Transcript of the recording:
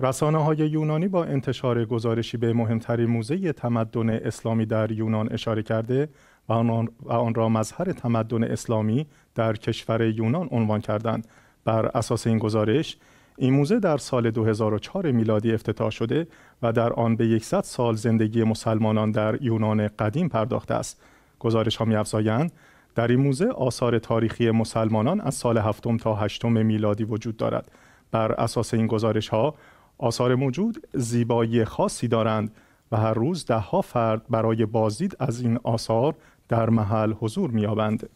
رسانه های یونانی با انتشار گزارشی به مهمترین موزه تمدن اسلامی در یونان اشاره کرده و آن را مظهر تمدن اسلامی در کشور یونان عنوان کردند. بر اساس این گزارش، این موزه در سال 2004 میلادی افتتاح شده و در آن به 100 سال زندگی مسلمانان در یونان قدیم پرداخته است. گزارش ها افزایند در این موزه آثار تاریخی مسلمانان از سال هفتم تا هشتم میلادی وجود دارد. بر اساس این گزارش ها آثار موجود زیبایی خاصی دارند و هر روز دهها فرد برای بازدید از این آثار در محل حضور می‌یابند.